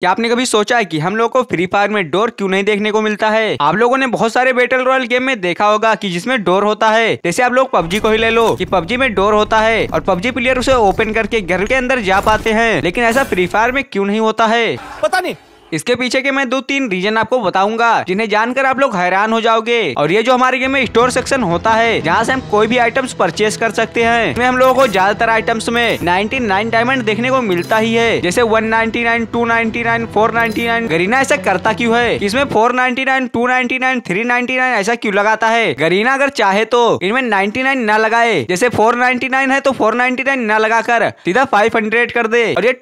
क्या आपने कभी सोचा है कि हम लोग को फ्री फायर में डोर क्यों नहीं देखने को मिलता है आप लोगों ने बहुत सारे बैटल रॉयल गेम में देखा होगा कि जिसमें डोर होता है जैसे आप लोग पबजी को ही ले लो कि पबजी में डोर होता है और पबजी प्लेयर उसे ओपन करके घर के अंदर जा पाते हैं लेकिन ऐसा फ्री फायर में क्यूँ नहीं होता है पता नहीं इसके पीछे के मैं दो तीन रीजन आपको बताऊंगा जिन्हें जानकर आप लोग हैरान हो जाओगे और ये जो हमारे गेम में स्टोर सेक्शन होता है जहाँ से हम कोई भी आइटम्स परचेज कर सकते हैं इसमें हम लोगों को ज्यादातर आइटम्स में 99 डायमंड देखने को मिलता ही है जैसे 199, 299, 499 गरीना ऐसा करता क्यूँ है इसमें थ्री नाइन्टी नाइन ऐसा क्यूँ लगाता है गरीना अगर चाहे तो इनमें नाइन ना लगाए जैसे नाइन है तो 499 ना लगाकर सीधा हंड्रेड कर दे और ये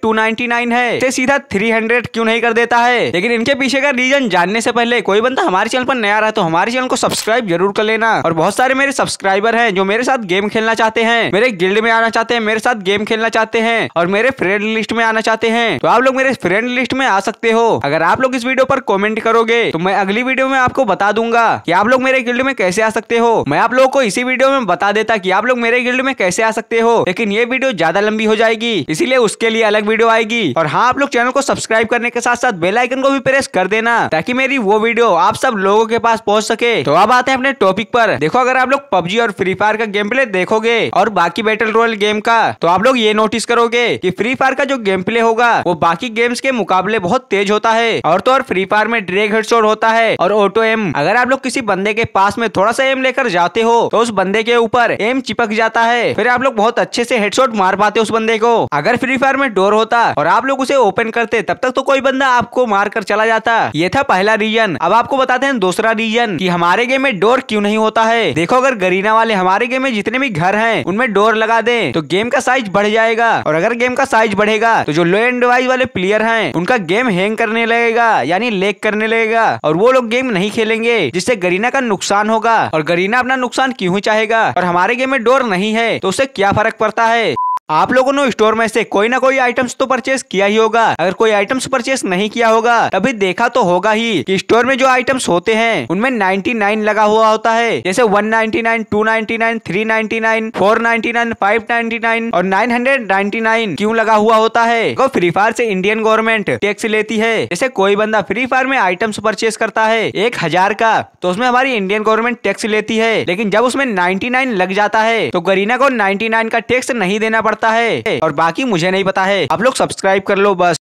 नाइन है सीधा हंड्रेड क्यों नहीं कर देता सकता है लेकिन इनके पीछे का रीजन जानने से पहले कोई बंदा हमारे चैनल पर नया रहा तो हमारे चैनल को सब्सक्राइब जरूर कर लेना और बहुत सारे मेरे सब्सक्राइबर है जो मेरे साथ गेम खेलना चाहते हैं मेरे गिल्ड में आना चाहते हैं मेरे साथ गेम खेलना चाहते हैं और मेरे फ्रेंड लिस्ट में आना चाहते हैं तो आप लोग मेरे फ्रेंड लिस्ट में आ सकते हो अगर आप लोग इस वीडियो पर कमेंट करोगे तो मैं अगली वीडियो में आपको बता दूंगा की आप लोग मेरे गिल्ड में कैसे आ सकते हो मैं आप लोगों को इसी वीडियो में बता देता की आप लोग मेरे गिल्ड में कैसे आ सकते हो लेकिन ये वीडियो ज्यादा लंबी हो जाएगी इसीलिए उसके लिए अलग वीडियो आएगी और हाँ आप लोग चैनल को सब्सक्राइब करने के साथ साथ आइकन को भी प्रेस कर देना ताकि मेरी वो वीडियो आप सब लोगों के पास पहुँच सके तो अब आते हैं अपने टॉपिक पर देखो अगर आप लोग पबजी और फ्री फायर का गेम प्ले देखोगे और बाकी बैटल रॉयल गेम का तो आप लोग ये नोटिस करोगे की फ्री फायर का जो गेम प्ले होगा वो बाकी गेम्स के मुकाबले बहुत तेज होता है और तो और फ्री फायर में ड्रेग हेड होता है और ऑटो एम अगर आप लोग किसी बंदे के पास में थोड़ा सा एम लेकर जाते हो तो उस बंदे के ऊपर एम चिपक जाता है फिर आप लोग बहुत अच्छे से हेडशॉट मार पाते उस बंदे को अगर फ्री फायर में डोर होता और आप लोग उसे ओपन करते तब तक तो कोई बंदा आपको सबको मार कर चला जाता ये था पहला रीजन अब आपको बताते हैं दूसरा रीजन की हमारे गेम में डोर क्यूँ नहीं होता है देखो अगर गरीना वाले हमारे गेम में जितने भी घर है उनमें डोर लगा दे तो गेम का साइज बढ़ जाएगा और अगर गेम का साइज बढ़ेगा तो जो लो एंड डिवाइस वाले प्लेयर हैं उनका गेम हैंग करने लगेगा यानी लेक करने लगेगा और वो लोग गेम नहीं खेलेंगे जिससे गरीना का नुकसान होगा और गरीना अपना नुकसान क्यों चाहेगा और हमारे गेम में डोर नहीं है तो उससे क्या फर्क पड़ता है आप लोगों ने स्टोर में से कोई ना कोई आइटम्स तो परचेस किया ही होगा अगर कोई आइटम्स परचेस नहीं किया होगा तभी देखा तो होगा ही कि स्टोर में जो आइटम्स होते हैं उनमें 99 लगा हुआ होता है जैसे 199, 299, 399, 499, 599 और 999 क्यों लगा हुआ होता है तो फ्री फायर से इंडियन गवर्नमेंट टैक्स लेती है जैसे कोई बंदा फ्री फायर में आइटम्स परचेस करता है एक हजार का तो उसमें हमारी इंडियन गवर्नमेंट टैक्स लेती है लेकिन जब उसमें नाइन्टी लग जाता है तो गरीना को नाइन्टी का टैक्स नहीं देना पड़ता पड़ता है और बाकी मुझे नहीं पता है आप लोग सब्सक्राइब कर लो बस